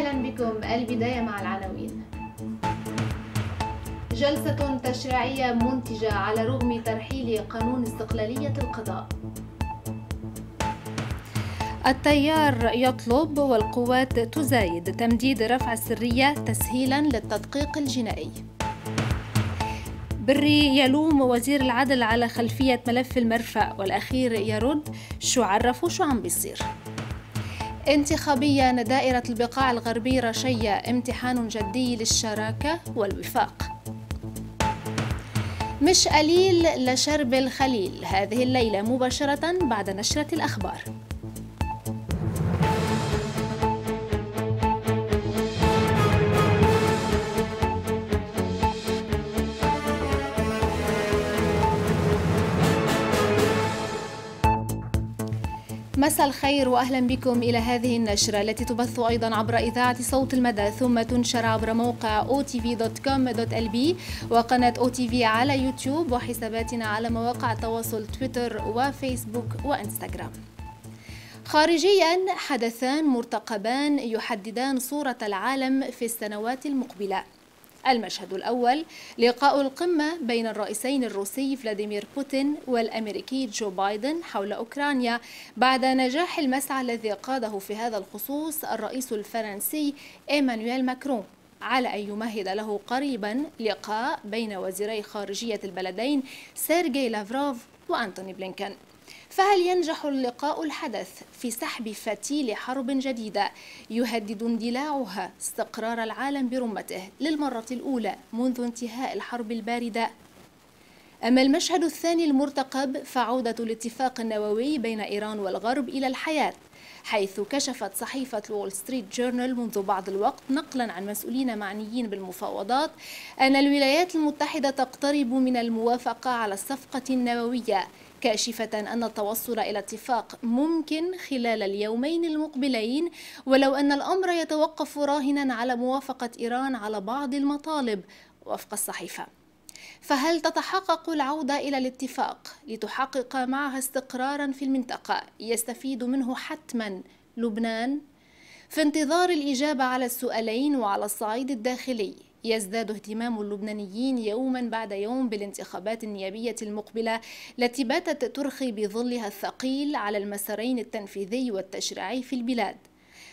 أهلا بكم البداية مع العناوين جلسة تشريعية منتجة على رغم ترحيل قانون استقلالية القضاء التيار يطلب والقوات تزايد تمديد رفع السرية تسهيلا للتدقيق الجنائي بري يلوم وزير العدل على خلفية ملف المرفأ والأخير يرد شو عرفوا شو عم بيصير انتخابيا دائرة البقاع الغربي رشية امتحان جدي للشراكة والوفاق مش قليل لشرب الخليل هذه الليلة مباشرة بعد نشرة الأخبار مساء الخير واهلا بكم الى هذه النشره التي تبث ايضا عبر اذاعه صوت المدى ثم تنشر عبر موقع otv.com.lb وقناه otv على يوتيوب وحساباتنا على مواقع التواصل تويتر وفيسبوك وانستغرام. خارجيا حدثان مرتقبان يحددان صوره العالم في السنوات المقبله. المشهد الأول لقاء القمة بين الرئيسين الروسي فلاديمير بوتين والأمريكي جو بايدن حول أوكرانيا بعد نجاح المسعى الذي قاده في هذا الخصوص الرئيس الفرنسي إيمانويل ماكرون على أن يمهد له قريبا لقاء بين وزيري خارجية البلدين سيرجي لافروف وأنتوني بلينكن فهل ينجح اللقاء الحدث في سحب فتيل حرب جديدة يهدد اندلاعها استقرار العالم برمته للمرة الأولى منذ انتهاء الحرب الباردة أما المشهد الثاني المرتقب فعودة الاتفاق النووي بين إيران والغرب إلى الحياة حيث كشفت صحيفة وول ستريت جورنال منذ بعض الوقت نقلا عن مسؤولين معنيين بالمفاوضات أن الولايات المتحدة تقترب من الموافقة على الصفقة النووية كاشفة أن التوصل إلى اتفاق ممكن خلال اليومين المقبلين ولو أن الأمر يتوقف راهنا على موافقة إيران على بعض المطالب وفق الصحيفة فهل تتحقق العودة إلى الاتفاق لتحقق معها استقرارا في المنطقة يستفيد منه حتما لبنان؟ في انتظار الإجابة على السؤالين وعلى الصعيد الداخلي يزداد اهتمام اللبنانيين يوما بعد يوم بالانتخابات النيابية المقبلة التي باتت ترخي بظلها الثقيل على المسارين التنفيذي والتشريعي في البلاد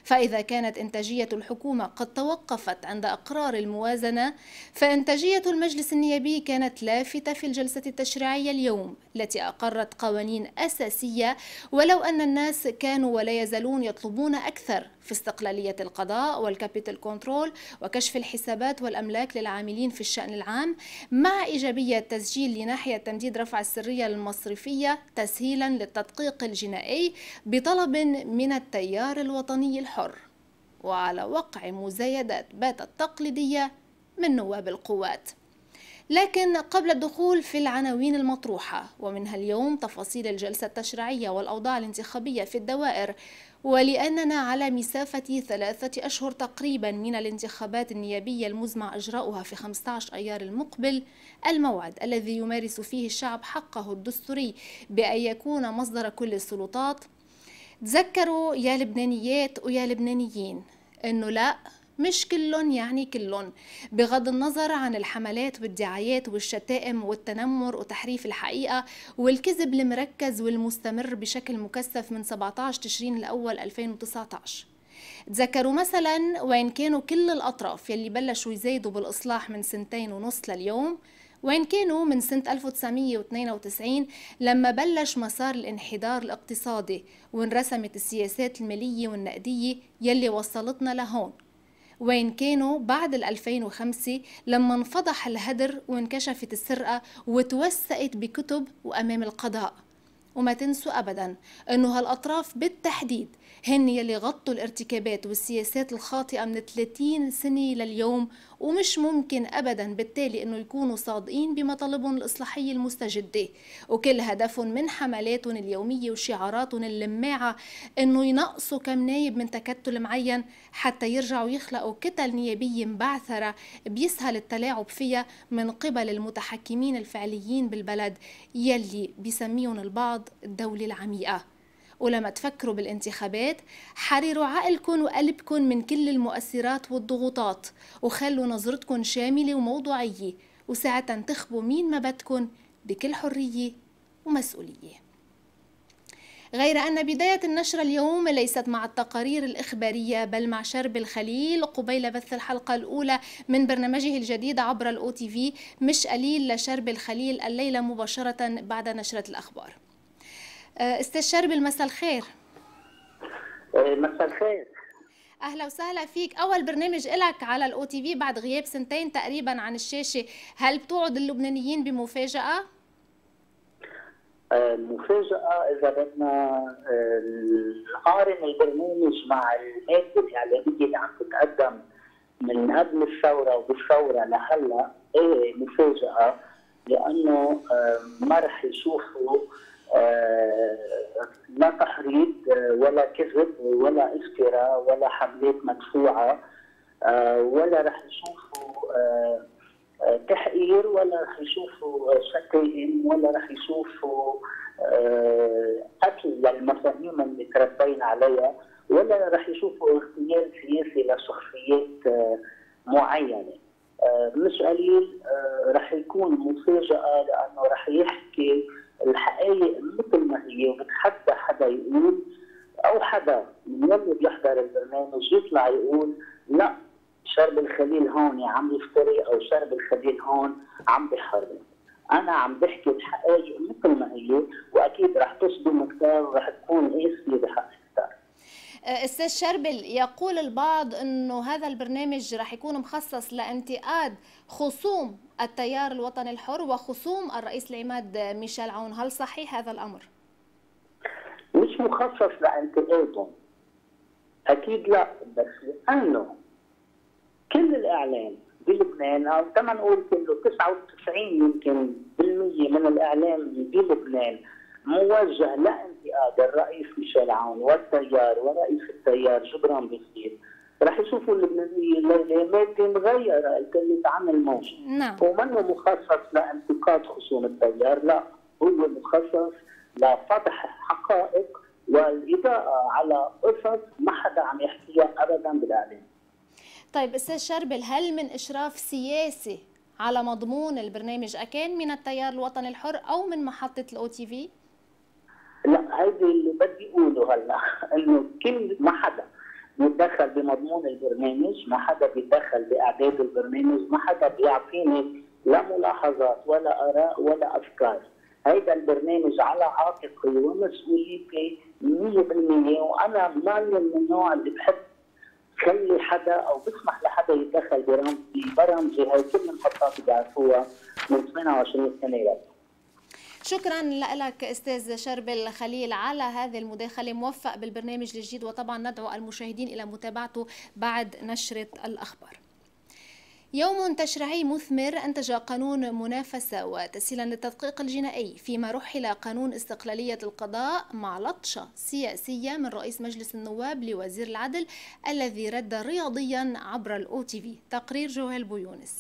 فإذا كانت إنتاجية الحكومة قد توقفت عند أقرار الموازنة فإنتاجية المجلس النيابي كانت لافتة في الجلسة التشريعية اليوم التي أقرت قوانين أساسية ولو أن الناس كانوا ولا يزالون يطلبون أكثر في استقلالية القضاء والكابيتال كنترول وكشف الحسابات والأملاك للعاملين في الشأن العام مع إيجابية تسجيل لناحية تمديد رفع السرية المصرفية تسهيلا للتدقيق الجنائي بطلب من التيار الوطني الحر وعلى وقع مزايدات باتت تقليدية من نواب القوات لكن قبل الدخول في العناوين المطروحة ومنها اليوم تفاصيل الجلسة التشريعية والأوضاع الانتخابية في الدوائر ولأننا على مسافة ثلاثة أشهر تقريبا من الانتخابات النيابية المزمع إجراؤها في 15 أيار المقبل الموعد الذي يمارس فيه الشعب حقه الدستوري بأن يكون مصدر كل السلطات تذكروا يا لبنانيات ويا لبنانيين أنه لا مش كلهم يعني كلهم بغض النظر عن الحملات والدعايات والشتائم والتنمر وتحريف الحقيقة والكذب المركز والمستمر بشكل مكثف من 17 تشرين الأول 2019 تذكروا مثلا وين كانوا كل الأطراف يلي بلشوا يزايدوا بالإصلاح من سنتين ونص لليوم وين كانوا من سنة 1992 لما بلش مسار الانحدار الاقتصادي وانرسمت السياسات المالية والنقدية يلي وصلتنا لهون وين كانوا بعد 2005 لما انفضح الهدر وانكشفت السرقة وتوثقت بكتب وأمام القضاء وما تنسوا أبدا أنه هالأطراف بالتحديد هن يلي غطوا الارتكابات والسياسات الخاطئة من 30 سنة لليوم ومش ممكن أبدا بالتالي أنه يكونوا صادقين بمطالبهم الإصلاحية المستجدة وكل هدفهم من حملاتهم اليومية وشعاراتهم اللماعة أنه ينقصوا كم نايب من تكتل معين حتى يرجعوا يخلقوا كتل نيابية مبعثرة بيسهل التلاعب فيها من قبل المتحكمين الفعليين بالبلد يلي بيسميهم البعض الدولة العميقة ولما تفكروا بالانتخابات حرروا عقلكم وقلبكم من كل المؤثرات والضغوطات وخلوا نظرتكم شاملة وموضوعية وساعتها انتخبوا مين ما بدكم بكل حرية ومسؤولية غير أن بداية النشرة اليوم ليست مع التقارير الإخبارية بل مع شرب الخليل قبيل بث الحلقة الأولى من برنامجه الجديد عبر الأو تي في مش قليل لشرب الخليل الليلة مباشرة بعد نشرة الأخبار آه، استاذ شربل مساء الخير آه، مساء الخير اهلا وسهلا فيك اول برنامج لك على الاو تي في بعد غياب سنتين تقريبا عن الشاشه هل بتوعد اللبنانيين بمفاجاه آه، مفاجأة إذا بدنا نقارن البرنامج مع المادة الإعلامية اللي عم تتقدم من قبل الثورة وبالثورة لهلا إيه مفاجأة لأنه ما رح يشوفوا آه، لا تحريض آه، ولا كذب ولا افتراء ولا حملات مدفوعه آه، ولا رح يشوفوا تحقير ولا رح يشوفوا شتائم ولا رح يشوفوا قتل للمفاهيم اللي تربينا عليها ولا رح يشوفوا اغتيال سياسي لشخصيات معينه مش قليل رح يكون مفاجاه لانه رح يحكي الحقائق مثل ما هي وبتحدى حدا يقول او حدا من يلي بيحضر البرنامج يطلع يقول لا شرب الخليل هون عم يفتري او شرب الخليل هون عم بحرم انا عم بحكي الحقائق مثل ما هي واكيد رح تصدم كثير ورح تكون قاسيه بحق آه، استاذ شربل يقول البعض انه هذا البرنامج راح يكون مخصص لانتقاد خصوم التيار الوطني الحر وخصوم الرئيس العماد ميشيل عون هل صحيح هذا الامر مش مخصص لانتقادهم اكيد لا بس لانه كل الاعلام بلبنان او كما نقول كله 99 يمكن بالمية من الاعلام بلبنان موجه لانتقاد هذا الرئيس ميشيل عون والتيار ورئيس التيار جبران بخير رح يشوفوا اللبنانيين مادة مغيرة الكلمة عن الموج نعم ومنه مخصص لانتقاد خصوم التيار لا هو مخصص لفتح حقائق والإضاءة على قصص ما حدا عم يحكيها أبدا بالإعلام طيب استاذ شربل هل من إشراف سياسي على مضمون البرنامج أكان من التيار الوطني الحر أو من محطة الأو تي في؟ لا هذا اللي بدي اقوله هلا انه كل ما حدا متدخل بمضمون البرنامج، ما حدا بيتدخل باعداد البرنامج، ما حدا بيعطيني لا ملاحظات ولا اراء ولا افكار. هيدا البرنامج على عاتقي ومسؤوليتي 100% وانا ماني من النوع اللي بحب خلي حدا او بسمح لحدا يتدخل برامجي برامجي هاي كل المحطات بيعرفوها من 28 سنه لك. شكرا لك استاذ شربل خليل على هذه المداخله موفق بالبرنامج الجديد وطبعا ندعو المشاهدين الى متابعته بعد نشره الاخبار يوم تشريعي مثمر أنتج قانون منافسة وتسهيلا للتدقيق الجنائي فيما رحل قانون استقلالية القضاء مع لطشة سياسية من رئيس مجلس النواب لوزير العدل الذي رد رياضيا عبر الأو تي في تقرير جوهل بويونس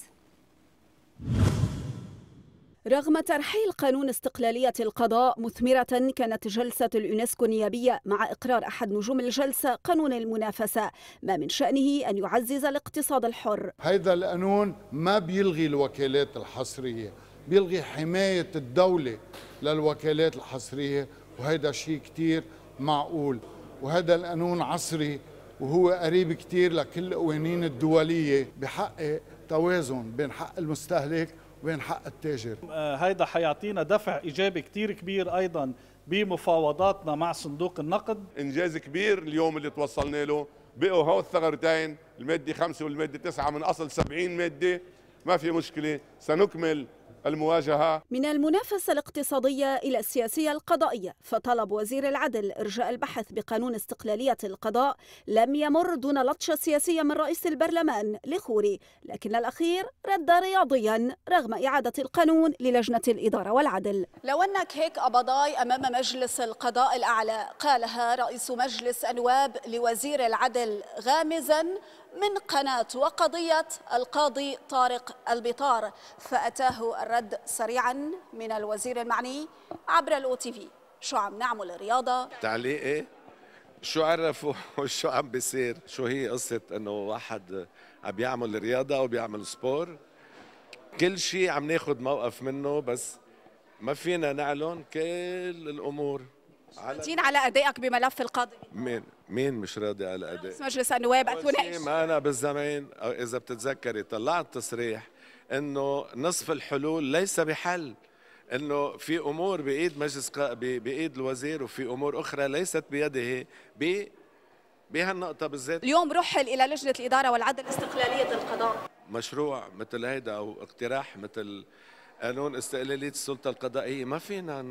رغم ترحيل قانون استقلالية القضاء مثمرة كانت جلسة اليونسكو النيابية مع إقرار أحد نجوم الجلسة قانون المنافسة ما من شأنه أن يعزز الاقتصاد الحر هذا القانون ما بيلغي الوكالات الحصرية بيلغي حماية الدولة للوكالات الحصرية وهذا شيء كتير معقول وهذا القانون عصري وهو قريب كتير لكل القوانين الدولية بحقق توازن بين حق المستهلك وين حق التاجر آه، هيدا حيعطينا دفع إيجابي كتير كبير أيضا بمفاوضاتنا مع صندوق النقد إنجاز كبير اليوم اللي توصلنا له بقوا هو الثغرتين المادة خمسة والمادة تسعة من أصل 70 مادة ما في مشكلة سنكمل المواجهة من المنافسة الاقتصادية إلى السياسية القضائية فطلب وزير العدل إرجاء البحث بقانون استقلالية القضاء لم يمر دون لطشة سياسية من رئيس البرلمان لخوري لكن الأخير رد رياضيا رغم إعادة القانون للجنة الإدارة والعدل لو أنك هيك أبضاي أمام مجلس القضاء الأعلى قالها رئيس مجلس النواب لوزير العدل غامزا من قناة وقضية القاضي طارق البطار فأتاه الرد سريعا من الوزير المعني عبر الأو تي في شو عم نعمل رياضة تعليق ايه؟ شو عرفوا شو عم بيصير؟ شو هي قصة انه واحد عم بيعمل رياضة او بيعمل سبور؟ كل شيء عم ناخذ موقف منه بس ما فينا نعلن كل الامور على على ادائك بملف القاضي مين مين مش راضي على الاداء؟ مجلس النواب الثنائي ما انا بالزمان اذا بتتذكري طلعت تصريح انه نصف الحلول ليس بحل انه في امور بايد مجلس بايد الوزير وفي امور اخرى ليست بيده ب بهالنقطة بالذات اليوم رحل إلى لجنة الإدارة والعدل استقلالية القضاء مشروع مثل هيدا أو اقتراح مثل قانون استقلالية السلطة القضائية ما فينا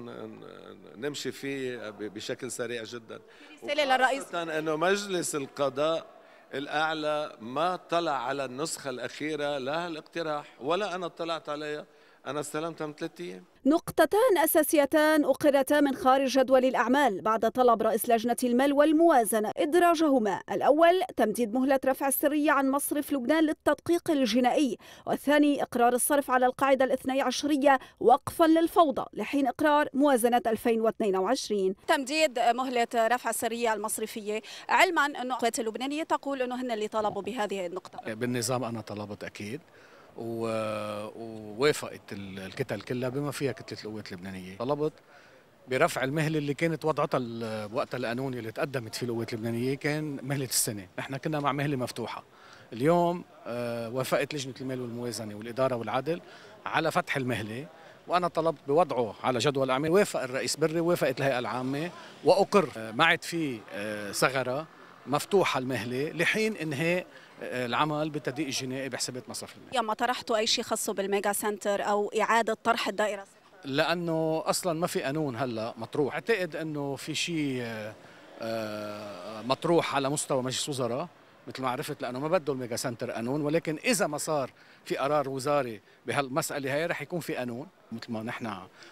نمشي فيه بشكل سريع جدا رسالة للرئيس أنه مجلس القضاء الأعلى ما طلع على النسخة الأخيرة لا الاقتراح ولا أنا اطلعت عليها أنا استلمتها من ثلاثة أيام نقطتان أساسيتان أقرتا من خارج جدول الأعمال بعد طلب رئيس لجنة المال والموازنة إدراجهما الأول تمديد مهلة رفع السرية عن مصرف لبنان للتدقيق الجنائي والثاني إقرار الصرف على القاعدة الاثني عشرية وقفا للفوضى لحين إقرار موازنة 2022 تمديد مهلة رفع السرية المصرفية علما أن اللبنانية تقول أنه هن اللي طلبوا بهذه النقطة بالنظام أنا طلبت أكيد ووافقت الكتل كلها بما فيها كتله القوات اللبنانيه طلبت برفع المهله اللي كانت وضعتها وقتها القانون اللي تقدمت فيه القوات اللبنانيه كان مهله السنه نحن كنا مع مهله مفتوحه اليوم آه، وافقت لجنه المال والموازنه والاداره والعدل على فتح المهله وانا طلبت بوضعه على جدول اعمال وافق الرئيس بري وافقت الهيئه العامه واقر آه، ما عاد في آه، ثغره مفتوحه المهله لحين انهاء العمل بالتدقيق الجنائي بحسابات مصرف المال يا ما طرحتوا أي شيء خاصه بالميجا سنتر أو إعادة طرح الدائرة لأنه أصلا ما في قانون هلا مطروح أعتقد أنه في شيء آه، مطروح على مستوى مجلس وزراء مثل ما عرفت لانه ما بده الميجا سنتر قانون ولكن اذا ما صار في قرار وزاري بهالمساله هي رح يكون في قانون مثل ما نحن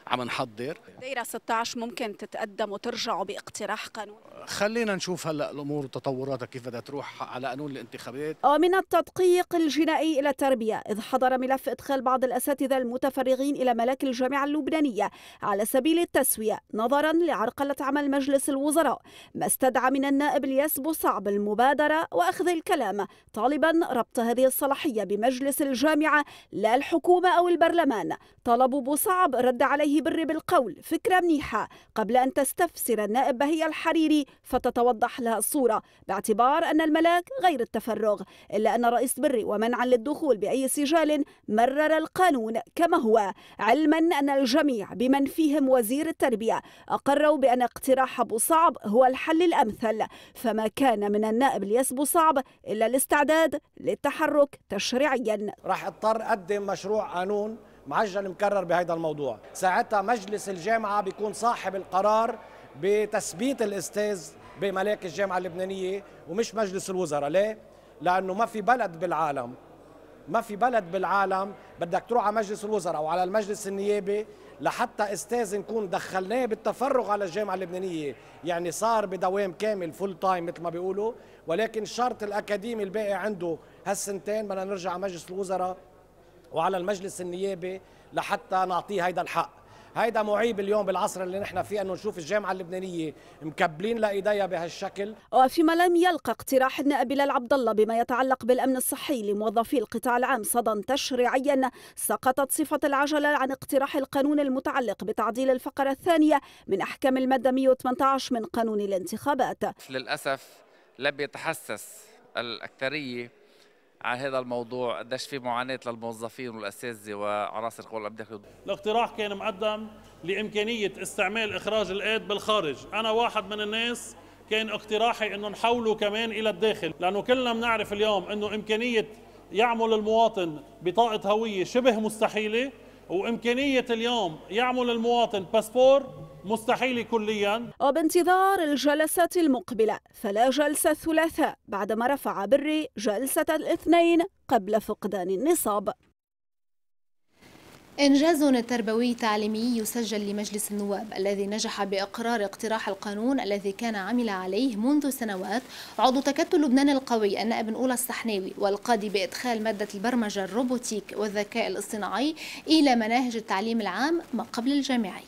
عم نحضر دايره 16 ممكن تتقدم وترجعوا باقتراح قانون خلينا نشوف هلا الامور وتطوراتها كيف بدها تروح على قانون الانتخابات ومن آه، التدقيق الجنائي الى التربيه اذ حضر ملف ادخال بعض الاساتذه المتفرغين الى ملاك الجامعه اللبنانيه على سبيل التسويه نظرا لعرقله عمل مجلس الوزراء ما استدعى من النائب الياس صعب المبادره واخذ الكلام طالبا ربط هذه الصلاحيه بمجلس الجامعه لا الحكومه او البرلمان طلبوا أبو صعب رد عليه بر بالقول فكرة منيحة قبل أن تستفسر النائب بهية الحريري فتتوضح لها الصورة باعتبار أن الملاك غير التفرغ إلا أن رئيس بري ومنعا للدخول بأي سجال مرر القانون كما هو علما أن الجميع بمن فيهم وزير التربية أقروا بأن اقتراح أبو صعب هو الحل الأمثل فما كان من النائب لياس أبو صعب إلا الاستعداد للتحرك تشريعيا راح اضطر أقدم مشروع قانون معجل مكرر بهذا الموضوع ساعتها مجلس الجامعة بيكون صاحب القرار بتثبيت الاستاذ بملاك الجامعة اللبنانية ومش مجلس الوزراء ليه؟ لأنه ما في بلد بالعالم ما في بلد بالعالم بدك تروح على مجلس الوزراء او على المجلس النيابي لحتى استاذ نكون دخلناه بالتفرغ على الجامعه اللبنانيه، يعني صار بدوام كامل فول تايم مثل ما بيقولوا، ولكن شرط الاكاديمي الباقي عنده هالسنتين بدنا نرجع على مجلس الوزراء وعلى المجلس النيابي لحتى نعطيه هيدا الحق هيدا معيب اليوم بالعصر اللي نحن فيه انه نشوف الجامعه اللبنانيه مكبلين لايديها بهالشكل وفيما لم يلقى اقتراح النائب بلال عبد الله بما يتعلق بالامن الصحي لموظفي القطاع العام صدى تشريعيا سقطت صفه العجله عن اقتراح القانون المتعلق بتعديل الفقره الثانيه من احكام الماده 118 من قانون الانتخابات للاسف لم يتحسس الاكثريه على هذا الموضوع قديش في معاناه للموظفين والاساتذه وعناصر القوى الامنيه الاقتراح كان مقدم لامكانيه استعمال اخراج الايد بالخارج انا واحد من الناس كان اقتراحي انه نحوله كمان الى الداخل لانه كلنا بنعرف اليوم انه امكانيه يعمل المواطن بطاقه هويه شبه مستحيله وامكانيه اليوم يعمل المواطن باسبور مستحيل كليا وبانتظار الجلسة المقبلة فلا جلسة الثلاثاء بعدما رفع بري جلسة الاثنين قبل فقدان النصاب إنجاز تربوي تعليمي يسجل لمجلس النواب الذي نجح بإقرار اقتراح القانون الذي كان عمل عليه منذ سنوات عضو تكتل لبنان القوي النائب أولى الصحناوي والقاضي بإدخال مادة البرمجة الروبوتيك والذكاء الاصطناعي إلى مناهج التعليم العام ما قبل الجامعي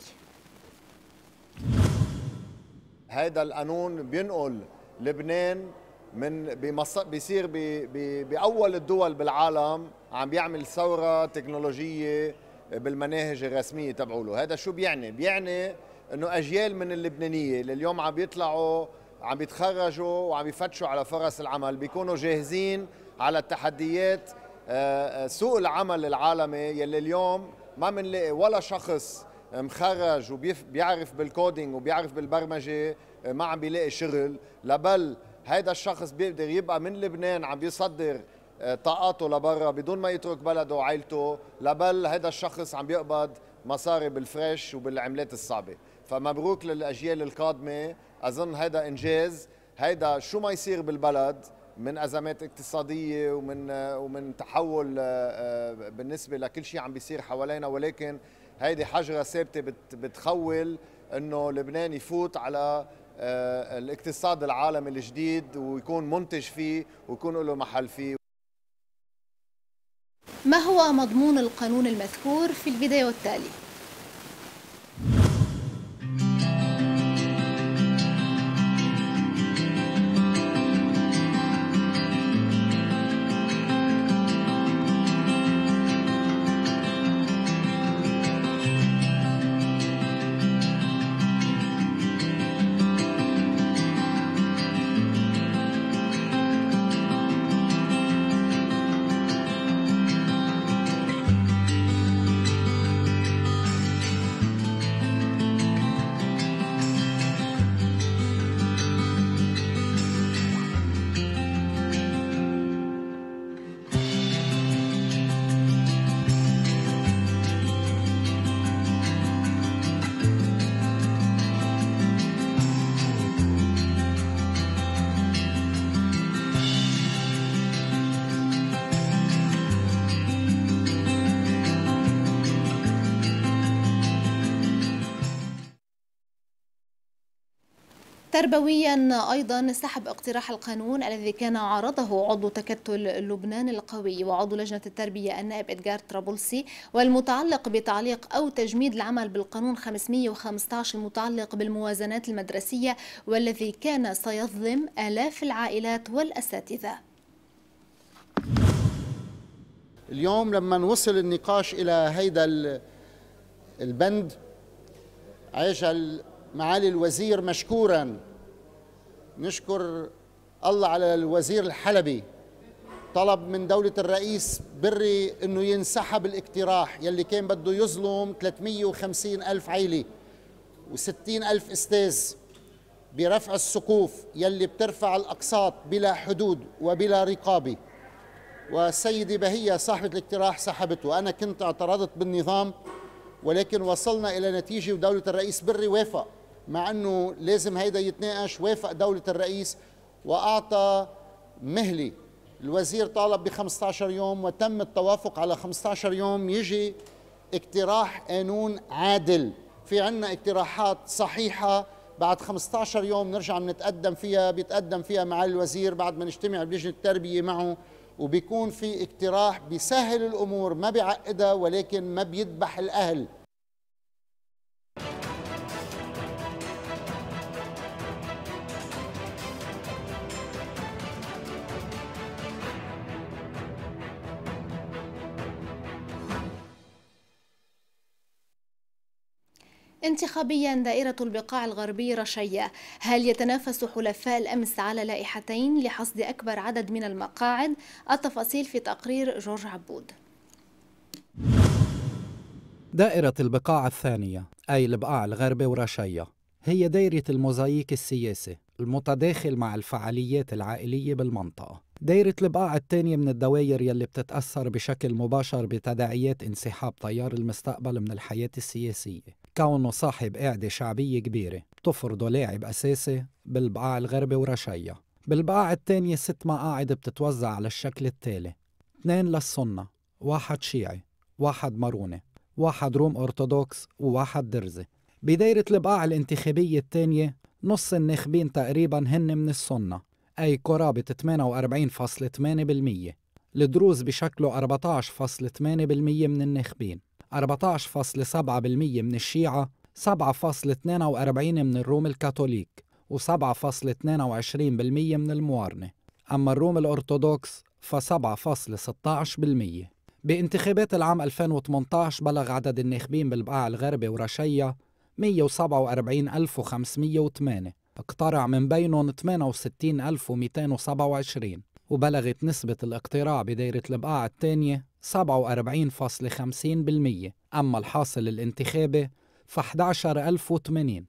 هذا القانون بينقل لبنان من بمص... بيصير ب... ب... باول الدول بالعالم عم بيعمل ثوره تكنولوجيه بالمناهج الرسميه تبعوله هذا شو بيعني بيعني انه اجيال من اللبنانيه اللي اليوم عم بيطلعوا عم بيتخرجوا وعم بيفتشوا على فرص العمل بيكونوا جاهزين على التحديات آه، آه، سوق العمل العالمي يلي اليوم ما بنلاقي ولا شخص مخرج وبيعرف بالكودينج وبيعرف بالبرمجه ما عم بيلاقي شغل لبل هيدا الشخص بيقدر يبقى من لبنان عم بيصدر أه، طاقاته لبرا بدون ما يترك بلده وعائلته لبل هيدا الشخص عم بيقبض مصاري بالفريش وبالعملات الصعبه فمبروك للاجيال القادمه اظن هيدا انجاز هيدا شو ما يصير بالبلد من ازمات اقتصاديه ومن أه، ومن تحول أه، بالنسبه لكل شيء عم بيصير حوالينا ولكن هيدي حجره ثابته بتخول انه لبنان يفوت على آه، الاقتصاد العالمي الجديد ويكون منتج فيه ويكون له محل فيه ما هو مضمون القانون المذكور في الفيديو التالي؟ تربويا أيضا سحب اقتراح القانون الذي كان عرضه عضو تكتل لبنان القوي وعضو لجنة التربية النائب ادغار طرابلسي والمتعلق بتعليق أو تجميد العمل بالقانون 515 المتعلق بالموازنات المدرسية والذي كان سيظلم آلاف العائلات والأساتذة اليوم لما وصل النقاش إلى هيدا البند عجل معالي الوزير مشكورا نشكر الله على الوزير الحلبي طلب من دولة الرئيس بري انه ينسحب الاقتراح يلي كان بده يظلم 350 ألف عيلة و60 ألف استاذ برفع السقوف يلي بترفع الأقساط بلا حدود وبلا رقابة والسيدة بهية صاحبة الاقتراح سحبته أنا كنت اعترضت بالنظام ولكن وصلنا إلى نتيجة ودولة الرئيس بري وافق مع انه لازم هيدا يتناقش وافق دوله الرئيس واعطى مهله الوزير طالب ب 15 يوم وتم التوافق على 15 يوم يجي اقتراح قانون عادل في عنا اقتراحات صحيحه بعد 15 يوم نرجع بنتقدم فيها بيتقدم فيها مع الوزير بعد ما نجتمع بلجنه التربيه معه وبيكون في اقتراح بيسهل الامور ما بيعقدها ولكن ما بيدبح الاهل انتخابيا دائرة البقاع الغربي رشية هل يتنافس حلفاء الأمس على لائحتين لحصد أكبر عدد من المقاعد التفاصيل في تقرير جورج عبود دائرة البقاع الثانية أي البقاع الغربي ورشية هي دائرة الموزاييك السياسي المتداخل مع الفعاليات العائلية بالمنطقة دائرة البقاع الثانية من الدوائر يلي بتتأثر بشكل مباشر بتداعيات انسحاب تيار المستقبل من الحياة السياسية كونه صاحب قاعدة شعبية كبيرة بتفرضه لاعب أساسي بالبقاع الغربي ورشيا بالبقاع التانية ست مقاعد بتتوزع على الشكل التالي اثنين للسنة واحد شيعي واحد ماروني واحد روم أرثوذكس وواحد درزي بدايرة البقاع الانتخابية التانية نص الناخبين تقريبا هن من السنة أي قرابة 48.8% الدروز بشكله 14.8% من الناخبين 14.7% من الشيعة 7.42 من الروم الكاثوليك و7.22% من الموارنة أما الروم الأرثوذكس ف7.16% بانتخابات العام 2018 بلغ عدد الناخبين بالبقاع الغربي ورشيا 147508 اقترع من بينهم 68227 وبلغت نسبة الاقتراع بدايرة البقاع الثانية 47.50% أما الحاصل الانتخابي ف 11080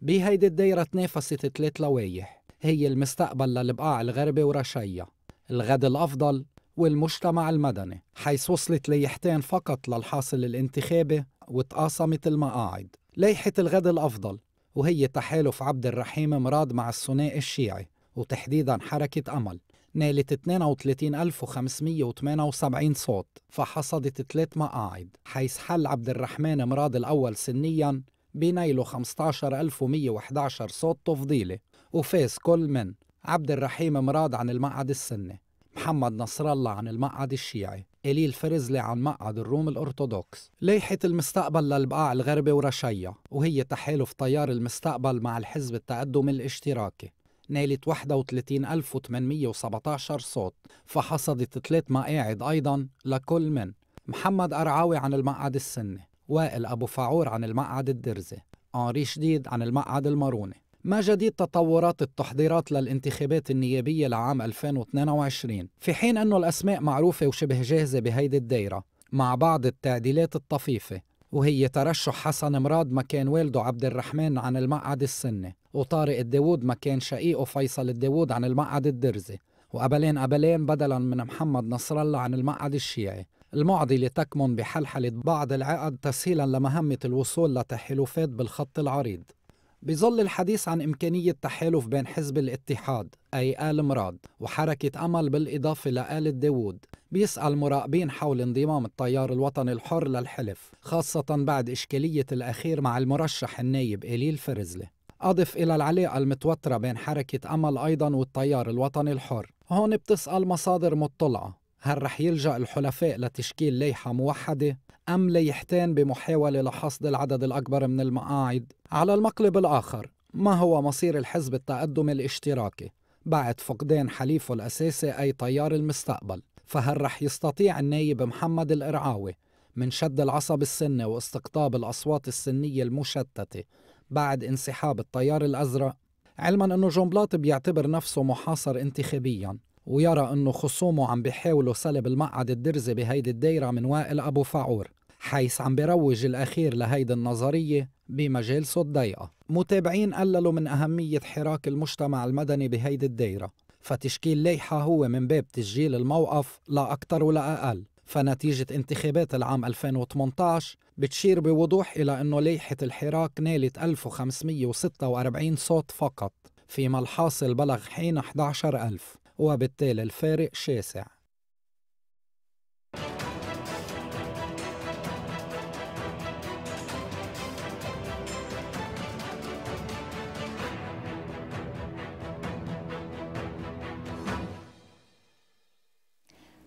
بهيدي الدايرة تنافست ثلاث لوايح هي المستقبل للبقاع الغربي ورشيا الغد الأفضل والمجتمع المدني حيث وصلت ليحتين فقط للحاصل الانتخابي وتقاسمت المقاعد ليحة الغد الأفضل وهي تحالف عبد الرحيم مراد مع الثنائي الشيعي وتحديدا حركة أمل نالت 32578 صوت فحصدت ثلاث مقاعد حيث حل عبد الرحمن مراد الأول سنياً بنيله 15111 صوت تفضيلي وفاز كل من عبد الرحيم مراد عن المقعد السني محمد نصر الله عن المقعد الشيعي إليل فرزلي عن مقعد الروم الأرثوذكس لائحة المستقبل للبقاع الغربي ورشيا وهي تحالف تيار المستقبل مع الحزب التقدم الاشتراكي نالت 31817 صوت فحصدت ثلاث مقاعد أيضا لكل من محمد قرعاوي عن المقعد السني وائل أبو فعور عن المقعد الدرزي أنري شديد عن المقعد الماروني ما جديد تطورات التحضيرات للانتخابات النيابية لعام 2022 في حين أنه الأسماء معروفة وشبه جاهزة بهيدي الدايرة مع بعض التعديلات الطفيفة وهي ترشح حسن مراد مكان والده عبد الرحمن عن المقعد السني وطارق الداوود مكان شقيقه فيصل الداوود عن المقعد الدرزي وقبلين قبلين بدلا من محمد نصر الله عن المقعد الشيعي المعضلة تكمن بحلحلة بعض العقد تسهيلا لمهمة الوصول لتحالفات بالخط العريض بظل الحديث عن إمكانية تحالف بين حزب الاتحاد أي آل مراد وحركة أمل بالإضافة لآل الداوود بيسأل مراقبين حول انضمام التيار الوطني الحر للحلف خاصة بعد إشكالية الأخير مع المرشح النايب إليل فرزلي أضف إلى العلاقة المتوترة بين حركة أمل أيضا والتيار الوطني الحر هون بتسأل مصادر مطلعة هل رح يلجأ الحلفاء لتشكيل لائحة موحدة أم ليحتين بمحاولة لحصد العدد الأكبر من المقاعد؟ على المقلب الآخر ما هو مصير الحزب التقدم الاشتراكي بعد فقدان حليفه الأساسي أي تيار المستقبل فهل رح يستطيع النايب محمد القرعاوي من شد العصب السني واستقطاب الأصوات السنية المشتتة بعد انسحاب التيار الأزرق علما أنه جون بلاط بيعتبر نفسه محاصر انتخابيا ويرى أنه خصومه عم بيحاولوا سلب المقعد الدرزي بهيدي الدايرة من وائل أبو فعور حيث عم بروج الأخير لهيدي النظرية بمجالسه الضيقة متابعين قللوا من أهمية حراك المجتمع المدني بهيدي الدايرة فتشكيل لائحة هو من باب تسجيل الموقف لا أكثر ولا أقل فنتيجة انتخابات العام 2018 بتشير بوضوح إلى أنه لائحة الحراك نالت 1546 صوت فقط فيما الحاصل بلغ حين 110 ألف وبالتالي الفارق شاسع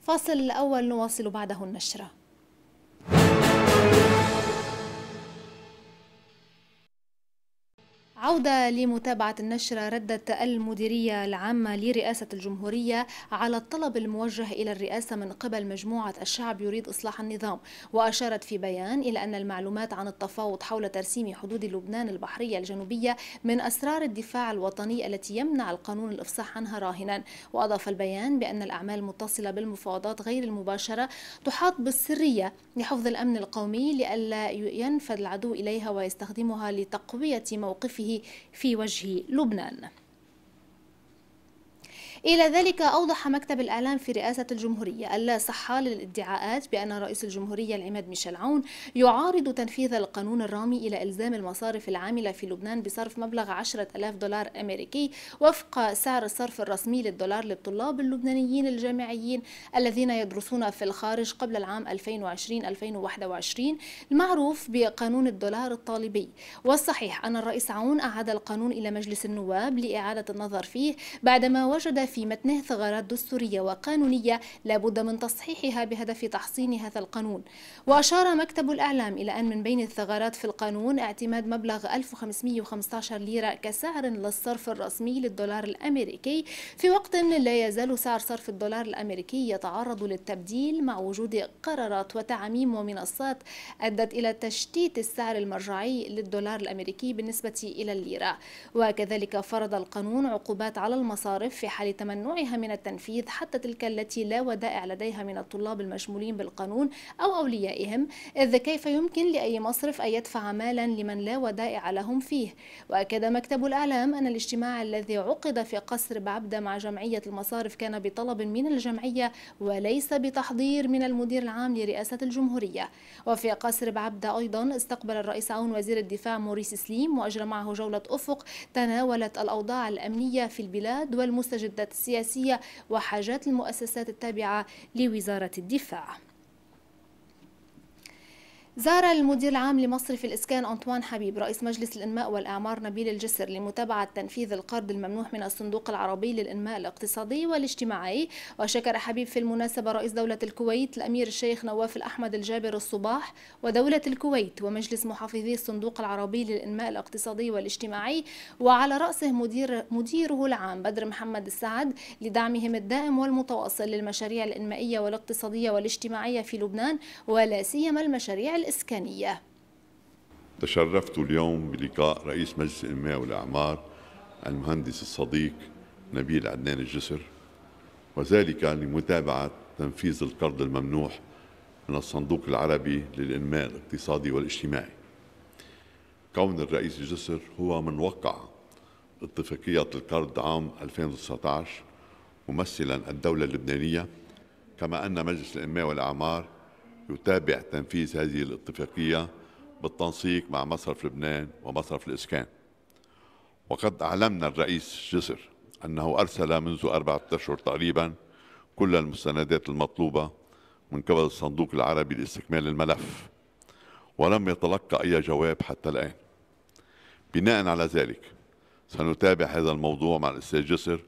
فاصل الأول نواصل بعده النشرة عودة لمتابعة النشرة ردت المديرية العامة لرئاسة الجمهورية على الطلب الموجه إلى الرئاسة من قبل مجموعة الشعب يريد إصلاح النظام وأشارت في بيان إلى أن المعلومات عن التفاوض حول ترسيم حدود لبنان البحرية الجنوبية من أسرار الدفاع الوطني التي يمنع القانون الإفصاح عنها راهنا وأضاف البيان بأن الأعمال المتصلة بالمفاوضات غير المباشرة تحاط بالسرية لحفظ الأمن القومي لئلا ينفذ العدو إليها ويستخدمها لتقوية موقفه في وجه لبنان إلى ذلك أوضح مكتب الإعلام في رئاسة الجمهورية ألا صحة للادعاءات بأن رئيس الجمهورية العماد ميشيل عون يعارض تنفيذ القانون الرامي إلى إلزام المصارف العاملة في لبنان بصرف مبلغ 10000 دولار أمريكي وفق سعر الصرف الرسمي للدولار للطلاب اللبنانيين الجامعيين الذين يدرسون في الخارج قبل العام 2020-2021 المعروف بقانون الدولار الطالبي والصحيح أن الرئيس عون أعاد القانون إلى مجلس النواب لإعادة النظر فيه بعدما وجد في في متنه ثغرات دستورية وقانونية لابد من تصحيحها بهدف تحصين هذا القانون وأشار مكتب الإعلام إلى أن من بين الثغرات في القانون اعتماد مبلغ 1515 ليرة كسعر للصرف الرسمي للدولار الأمريكي في وقت لا يزال سعر صرف الدولار الأمريكي يتعرض للتبديل مع وجود قرارات وتعميم ومنصات أدت إلى تشتيت السعر المرجعي للدولار الأمريكي بالنسبة إلى الليرة وكذلك فرض القانون عقوبات على المصارف في حال تم تمنعها من التنفيذ حتى تلك التي لا ودائع لديها من الطلاب المشمولين بالقانون أو أوليائهم إذ كيف يمكن لأي مصرف أن يدفع مالا لمن لا ودائع لهم فيه وأكد مكتب الإعلام أن الاجتماع الذي عقد في قصر بعبدة مع جمعية المصارف كان بطلب من الجمعية وليس بتحضير من المدير العام لرئاسة الجمهورية وفي قصر بعبدة أيضا استقبل الرئيس عون وزير الدفاع موريس سليم وأجرى معه جولة أفق تناولت الأوضاع الأمنية في البلاد والمستجدات السياسية وحاجات المؤسسات التابعة لوزارة الدفاع زار المدير العام لمصرف الإسكان أنطوان حبيب رئيس مجلس الإنماء والإعمار نبيل الجسر لمتابعة تنفيذ القرض الممنوح من الصندوق العربي للإنماء الاقتصادي والاجتماعي وشكر حبيب في المناسبة رئيس دولة الكويت الأمير الشيخ نواف الأحمد الجابر الصباح ودولة الكويت ومجلس محافظي الصندوق العربي للإنماء الاقتصادي والاجتماعي وعلى رأسه مدير مديره العام بدر محمد السعد لدعمهم الدائم والمتواصل للمشاريع الإنمائية والاقتصادية والاجتماعية في لبنان ولا سيما المشاريع الإسكانية تشرفت اليوم بلقاء رئيس مجلس الإنماء والأعمار المهندس الصديق نبيل عدنان الجسر وذلك لمتابعة تنفيذ القرض الممنوح من الصندوق العربي للإنماء الاقتصادي والاجتماعي كون الرئيس الجسر هو من وقع اتفاقية القرض عام 2019 ممثلا الدولة اللبنانية كما أن مجلس الإنماء والأعمار يتابع تنفيذ هذه الاتفاقية بالتنسيق مع مصرف لبنان ومصرف الإسكان وقد أعلمنا الرئيس جسر أنه أرسل منذ أربعة أشهر تقريبا كل المستندات المطلوبة من قبل الصندوق العربي لاستكمال الملف ولم يتلقى أي جواب حتى الآن بناء على ذلك سنتابع هذا الموضوع مع الأستاذ جسر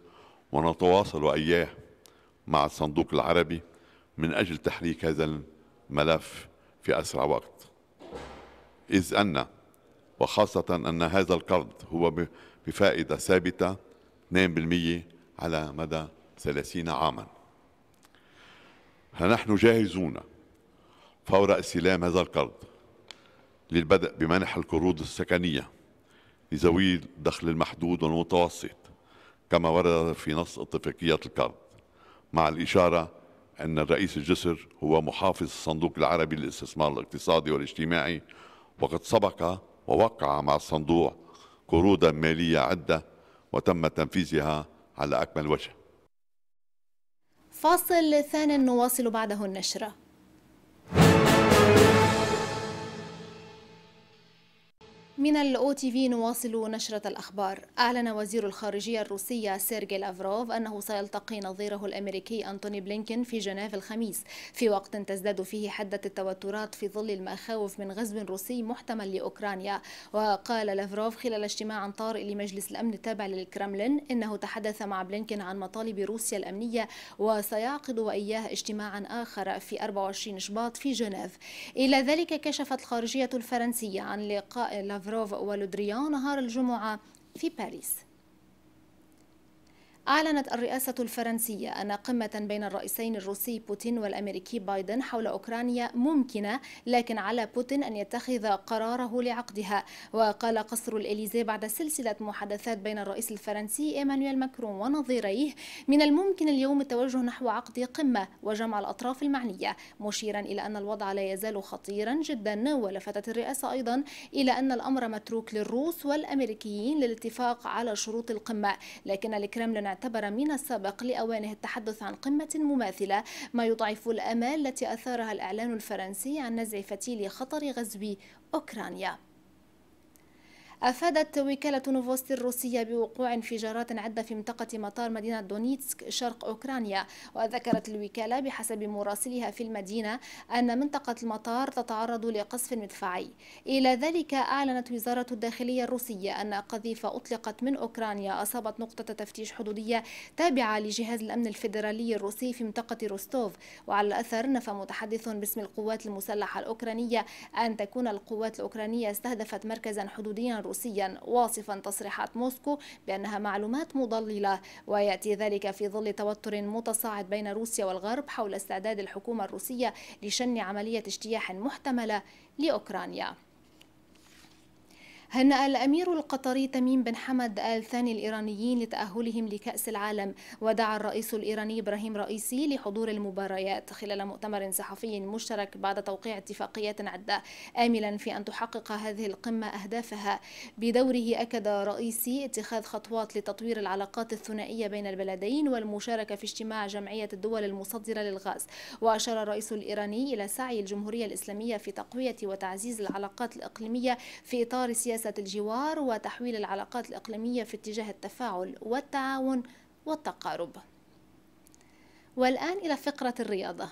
ونتواصل وإياه مع الصندوق العربي من أجل تحريك هذا ملف في أسرع وقت إذ أن وخاصة أن هذا القرض هو بفائدة ثابتة 2% على مدى 30 عاما فنحن جاهزون فور استلام هذا القرض للبدء بمنح القروض السكنية لذوي الدخل المحدود والمتوسط كما ورد في نص اتفاقية القرض مع الإشارة أن رئيس الجسر هو محافظ الصندوق العربي للاستثمار الاقتصادي والاجتماعي وقد سبق ووقع مع الصندوق قروضا مالية عدة وتم تنفيذها على أكمل وجه فاصل ثان نواصل بعده النشره من الاو تي في نواصل نشرة الأخبار أعلن وزير الخارجية الروسية سيرجي لافروف أنه سيلتقي نظيره الأمريكي أنتوني بلينكين في جنيف الخميس في وقت تزداد فيه حدة التوترات في ظل المخاوف من غزو روسي محتمل لأوكرانيا وقال لافروف خلال اجتماع طارئ لمجلس الأمن التابع للكرملين إنه تحدث مع بلينكين عن مطالب روسيا الأمنية وسيعقد وإياه اجتماعا آخر في 24 شباط في جنيف إلى ذلك كشفت الخارجية الفرنسية عن لقاء لافروف لافروف ولودريان نهار الجمعة في باريس أعلنت الرئاسة الفرنسية أن قمة بين الرئيسين الروسي بوتين والأمريكي بايدن حول أوكرانيا ممكنة لكن على بوتين أن يتخذ قراره لعقدها وقال قصر الإليزي بعد سلسلة محادثات بين الرئيس الفرنسي إيمانويل ماكرون ونظيريه من الممكن اليوم التوجه نحو عقد قمة وجمع الأطراف المعنية مشيرا إلى أن الوضع لا يزال خطيرا جدا ولفتت الرئاسة أيضا إلى أن الأمر متروك للروس والأمريكيين للاتفاق على شروط القمة لكن الكرملين اعتبر من السابق لأوانه التحدث عن قمة مماثلة ما يضعف الأمال التي أثارها الإعلان الفرنسي عن نزع فتيل خطر غزو أوكرانيا أفادت وكالة نوفوستي الروسية بوقوع انفجارات عدة في منطقة مطار مدينة دونيتسك شرق أوكرانيا وذكرت الوكالة بحسب مراسلها في المدينة أن منطقة المطار تتعرض لقصف مدفعي إلى ذلك أعلنت وزارة الداخلية الروسية أن قذيفة أطلقت من أوكرانيا أصابت نقطة تفتيش حدودية تابعة لجهاز الأمن الفيدرالي الروسي في منطقة روستوف وعلى الأثر نفى متحدث باسم القوات المسلحة الأوكرانية أن تكون القوات الأوكرانية استهدفت مركزا حدوديا روسيا واصفا تصريحات موسكو بأنها معلومات مضللة ويأتي ذلك في ظل توتر متصاعد بين روسيا والغرب حول استعداد الحكومة الروسية لشن عملية اجتياح محتملة لأوكرانيا هنأ الأمير القطري تميم بن حمد آل ثاني الإيرانيين لتأهلهم لكأس العالم ودعا الرئيس الإيراني إبراهيم رئيسي لحضور المباريات خلال مؤتمر صحفي مشترك بعد توقيع اتفاقيات عدة آملا في أن تحقق هذه القمة أهدافها بدوره أكد رئيسي اتخاذ خطوات لتطوير العلاقات الثنائية بين البلدين والمشاركة في اجتماع جمعية الدول المصدرة للغاز وأشار الرئيس الإيراني إلى سعي الجمهورية الإسلامية في تقوية وتعزيز العلاقات الإقليمية في إطار سياسة سياسة الجوار وتحويل العلاقات الإقليمية في اتجاه التفاعل والتعاون والتقارب والآن إلى فقرة الرياضة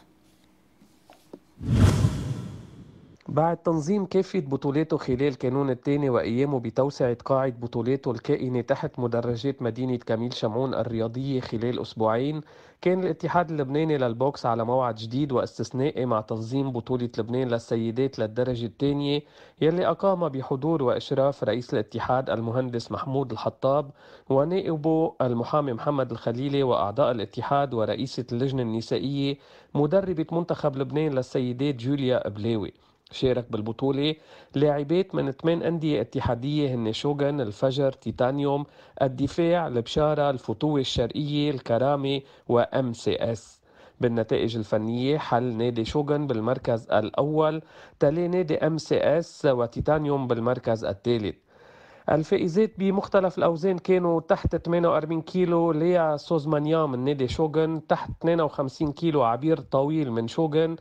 بعد تنظيم كافة بطولاته خلال كانون الثاني وأيامه بتوسعة قاعة بطولاته الكائنة تحت مدرجات مدينة كميل شمعون الرياضية خلال أسبوعين كان الاتحاد اللبناني للبوكس على موعد جديد واستثنائي مع تنظيم بطولة لبنان للسيدات للدرجة الثانية يلي أقام بحضور وإشراف رئيس الاتحاد المهندس محمود الحطاب ونائبه المحامي محمد الخليلي وأعضاء الاتحاد ورئيسة اللجنة النسائية مدربة منتخب لبنان للسيدات جوليا بلاوي شارك بالبطولة لاعبات من ثمان أندية اتحادية هن شوغن، الفجر، تيتانيوم، الدفاع، البشارة، الفتوة الشرقية، الكرامة وام سي اس. بالنتائج الفنية حل نادي شوغن بالمركز الأول تلي نادي ام سي اس وتيتانيوم بالمركز الثالث الفائزات بمختلف الأوزان كانوا تحت 48 كيلو ليا سوزمانيا من نادي شوغن تحت 52 كيلو عبير طويل من شوغن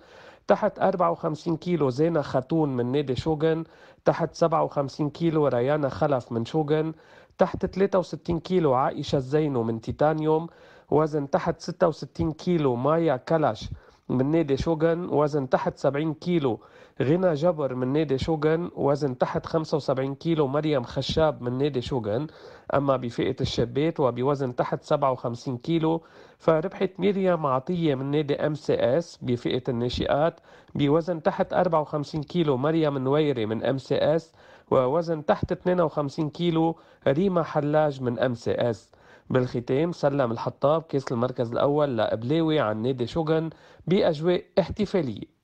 تحت 54 كيلو زينة خاتون من نادي شوغن تحت 57 كيلو ريانا خلف من شوغن تحت 63 كيلو عائشة الزينو من تيتانيوم وزن تحت 66 كيلو مايا كلاش من نادي شوغن وزن تحت 70 كيلو غنى جبر من نادي شوغن وزن تحت 75 كيلو مريم خشاب من نادي شوغن أما بفئة الشابات وبوزن تحت 57 كيلو فربحت مريم عطية من نادي ام سي اس بفئة الناشئات بوزن تحت 54 كيلو مريم نويري من ام سي اس ووزن تحت 52 كيلو ريما حلاج من ام سي اس بالختام سلم الحطاب كاس المركز الأول لأبلاوي عن نادي شوغن بأجواء احتفالية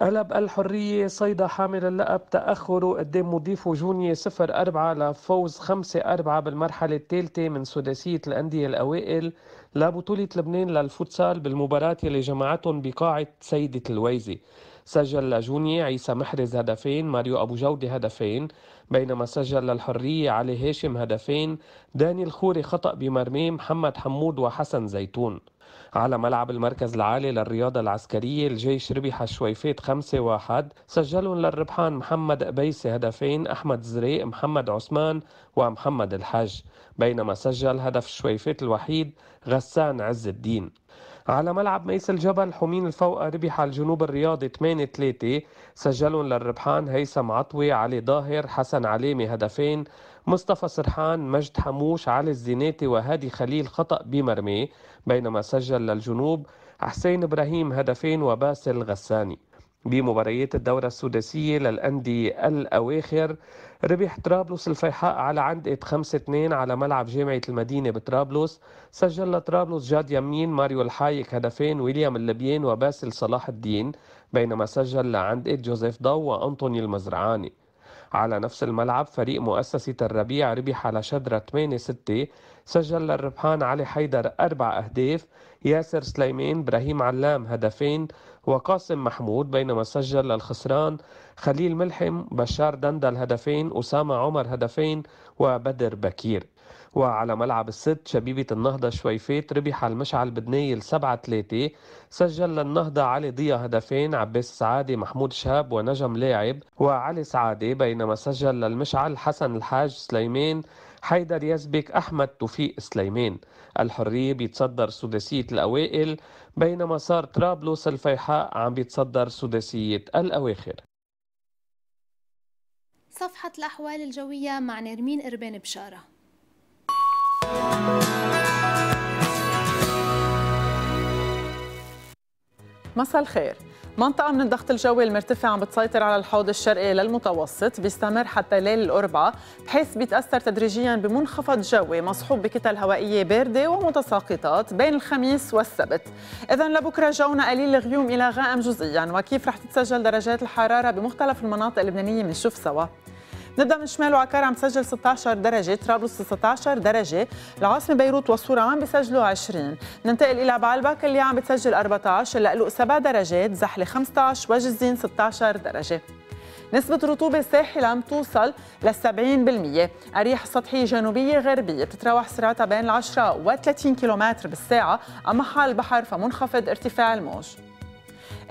قلب الحرية صيدا حامل اللقب تأخره قدام إيه مضيفه جوني 0 4 لفوز 5 4 بالمرحلة الثالثة من سداسية الأندية الأوائل لبطولة لبنان للفوتسال بالمباراة اللي جمعتهم بقاعة سيدة الويزي سجل لجونيا عيسى محرز هدفين ماريو أبو جودة هدفين بينما سجل للحرية علي هاشم هدفين داني الخوري خطأ بمرميه محمد حمود وحسن زيتون على ملعب المركز العالي للرياضة العسكرية الجيش ربح الشويفات 5 1 سجلهم للربحان محمد قبيسي هدفين أحمد زريق محمد عثمان ومحمد الحج بينما سجل هدف الشويفات الوحيد غسان عز الدين على ملعب ميس الجبل حمين الفوقة ربح الجنوب الرياضي 8-3 سجلهم للربحان هيثم عطوي علي ظاهر حسن عليمي هدفين مصطفى سرحان مجد حموش علي الزيناتي وهادي خليل خطأ بمرمي بينما سجل للجنوب حسين إبراهيم هدفين وباسل غساني بمباريات الدورة السداسية للأندية الأواخر ربح طرابلس الفيحاء على عندقة 5-2 على ملعب جامعة المدينة بطرابلس سجل لطرابلس جاد يمين ماريو الحايك هدفين ويليام اللبيان وباسل صلاح الدين بينما سجل لعندقة جوزيف ضو وأنطوني المزرعاني على نفس الملعب فريق مؤسسة الربيع ربح على شدرة 8-6 سجل الربحان علي حيدر أربع أهداف ياسر سليمان إبراهيم علام هدفين وقاسم محمود بينما سجل للخسران خليل ملحم بشار دندل هدفين أسامة عمر هدفين وبدر بكير وعلى ملعب الست شبيبة النهضة شويفات ربح المشعل بدنيل 7 ثلاثة سجل للنهضة علي ضيا هدفين عباس سعادة محمود شهاب ونجم لاعب وعلي سعادة بينما سجل للمشعل حسن الحاج سليمان حيدر يزبك أحمد توفيق سليمان الحرية بيتصدر سداسية الأوائل بينما صار طرابلس الفيحاء عم بيتصدر سداسية الأواخر صفحة الأحوال الجوية مع نرمين إربان بشارة مساء الخير منطقة من الضغط الجوي المرتفع عم بتسيطر على الحوض الشرقي للمتوسط بيستمر حتى ليل الأربعاء بحيث بيتأثر تدريجيا بمنخفض جوي مصحوب بكتل هوائية باردة ومتساقطات بين الخميس والسبت إذا لبكرة جونا قليل الغيوم إلى غائم جزئيا وكيف رح تتسجل درجات الحرارة بمختلف المناطق اللبنانية بنشوف سوا نبدا من شمال وعكار عم تسجل 16 درجه طرابلس 19 درجه العاصمه بيروت وصورة عم بيسجلوا 20 ننتقل الى بعلبك اللي عم بتسجل 14 اللؤلؤ 7 درجات زحله 15 وجزين 16 درجه نسبة رطوبة الساحلة عم توصل لل 70% أريح سطحية جنوبية غربية بتتراوح سرعتها بين العشرة و 30 كم بالساعة أما حال البحر فمنخفض ارتفاع الموج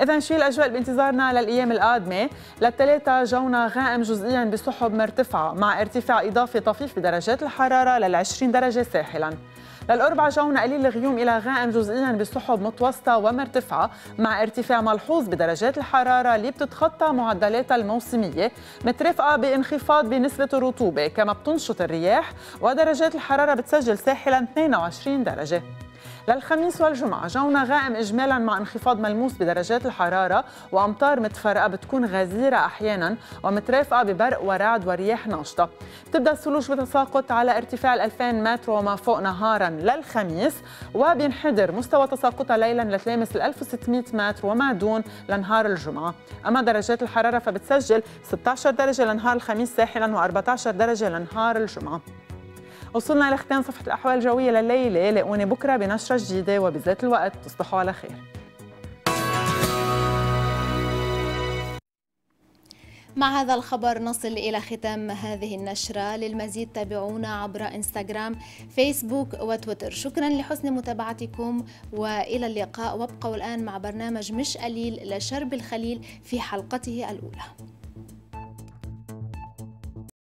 إذا شو الأجواء بانتظارنا للأيام القادمة للثلاثة جونا غائم جزئيا بسحب مرتفعة مع ارتفاع إضافي طفيف بدرجات الحرارة لل20 درجة ساحلاً للأربع جونا قليل الغيوم إلى غائم جزئيا بسحب متوسطة ومرتفعة مع ارتفاع ملحوظ بدرجات الحرارة اللي بتتخطى معدلاتها الموسمية مترافقة بانخفاض بنسبة الرطوبة كما بتنشط الرياح ودرجات الحرارة بتسجل ساحلا 22 درجة للخميس والجمعة جونا غائم إجمالا مع انخفاض ملموس بدرجات الحرارة وأمطار متفرقة بتكون غزيرة أحيانا ومترافقة ببرق ورعد ورياح ناشطة بتبدأ الثلوج بتساقط على ارتفاع 2000 متر وما فوق نهارا للخميس وبينحدر مستوى تساقطها ليلا لتلامس 1600 متر وما دون لنهار الجمعة أما درجات الحرارة فبتسجل 16 درجة لنهار الخميس ساحلا و14 درجة لنهار الجمعة وصلنا لختام صفحة الأحوال الجوية لليلة لاقوني بكرة بنشرة جديدة وبذات الوقت تصبحوا على خير مع هذا الخبر نصل إلى ختام هذه النشرة للمزيد تابعونا عبر إنستغرام فيسبوك وتويتر شكرا لحسن متابعتكم وإلى اللقاء وابقوا الآن مع برنامج مش قليل لشرب الخليل في حلقته الأولى